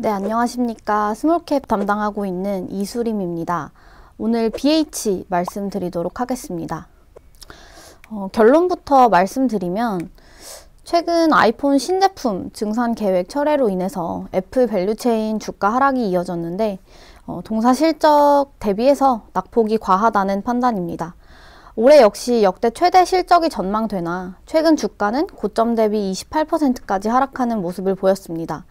네, 안녕하십니까. 스몰캡 담당하고 있는 이수림입니다. 오늘 BH 말씀드리도록 하겠습니다. 어, 결론부터 말씀드리면, 최근 아이폰 신제품 증산 계획 철회로 인해서 애플 밸류체인 주가 하락이 이어졌는데, 어, 동사 실적 대비해서 낙폭이 과하다는 판단입니다. 올해 역시 역대 최대 실적이 전망되나 최근 주가는 고점 대비 28%까지 하락하는 모습을 보였습니다.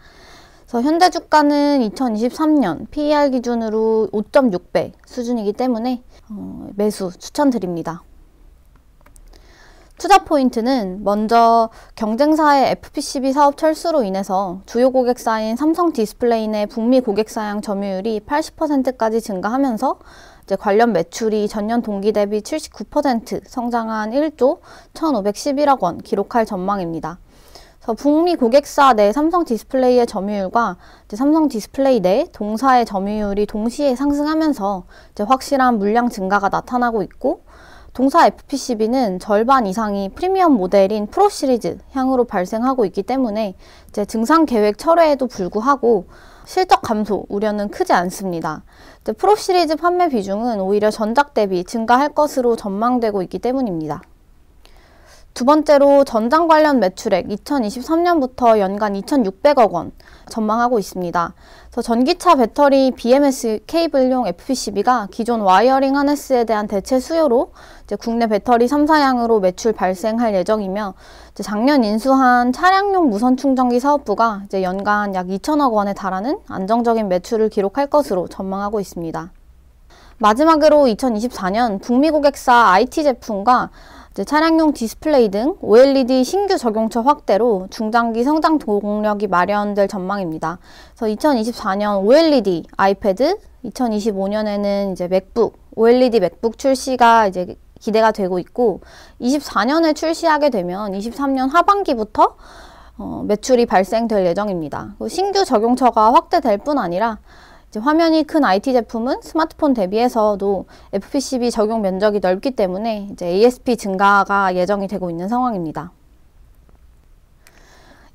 그래서 현대 주가는 2023년 PER 기준으로 5.6배 수준이기 때문에 어, 매수 추천드립니다. 투자 포인트는 먼저 경쟁사의 FPCB 사업 철수로 인해서 주요 고객사인 삼성 디스플레이의 북미 고객사양 점유율이 80%까지 증가하면서 관련 매출이 전년 동기 대비 79% 성장한 1조 1,511억 원 기록할 전망입니다. 북미 고객사 내 삼성 디스플레이의 점유율과 삼성 디스플레이 내 동사의 점유율이 동시에 상승하면서 확실한 물량 증가가 나타나고 있고 동사 FPCB는 절반 이상이 프리미엄 모델인 프로 시리즈 향으로 발생하고 있기 때문에 증상 계획 철회에도 불구하고 실적 감소 우려는 크지 않습니다. 프로 시리즈 판매 비중은 오히려 전작 대비 증가할 것으로 전망되고 있기 때문입니다. 두 번째로 전장 관련 매출액 2023년부터 연간 2,600억 원 전망하고 있습니다. 그래서 전기차 배터리 BMS 케이블용 FPCB가 기존 와이어링 하네스에 대한 대체 수요로 국내 배터리 3사양으로 매출 발생할 예정이며 작년 인수한 차량용 무선 충전기 사업부가 연간 약 2천억 원에 달하는 안정적인 매출을 기록할 것으로 전망하고 있습니다. 마지막으로 2024년 북미 고객사 IT 제품과 차량용 디스플레이 등 OLED 신규 적용처 확대로 중장기 성장 동력이 마련될 전망입니다. 그래서 2024년 OLED 아이패드, 2025년에는 이제 맥북, OLED 맥북 출시가 이제 기대가 되고 있고 24년에 출시하게 되면 23년 하반기부터 어, 매출이 발생될 예정입니다. 신규 적용처가 확대될 뿐 아니라 화면이 큰 IT 제품은 스마트폰 대비해서도 FPCB 적용 면적이 넓기 때문에 이제 ASP 증가가 예정이 되고 있는 상황입니다.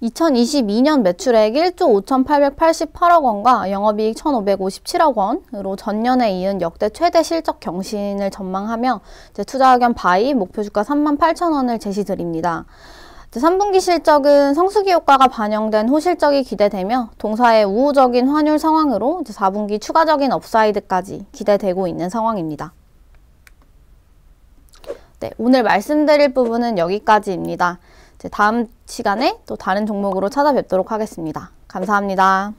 2022년 매출액 1조 5,888억 원과 영업이익 1,557억 원으로 전년에 이은 역대 최대 실적 경신을 전망하며 투자 의견 바이 목표 주가 3만 8천 원을 제시드립니다. 3분기 실적은 성수기 효과가 반영된 호실적이 기대되며 동사의 우호적인 환율 상황으로 4분기 추가적인 업사이드까지 기대되고 있는 상황입니다. 네, 오늘 말씀드릴 부분은 여기까지입니다. 다음 시간에 또 다른 종목으로 찾아뵙도록 하겠습니다. 감사합니다.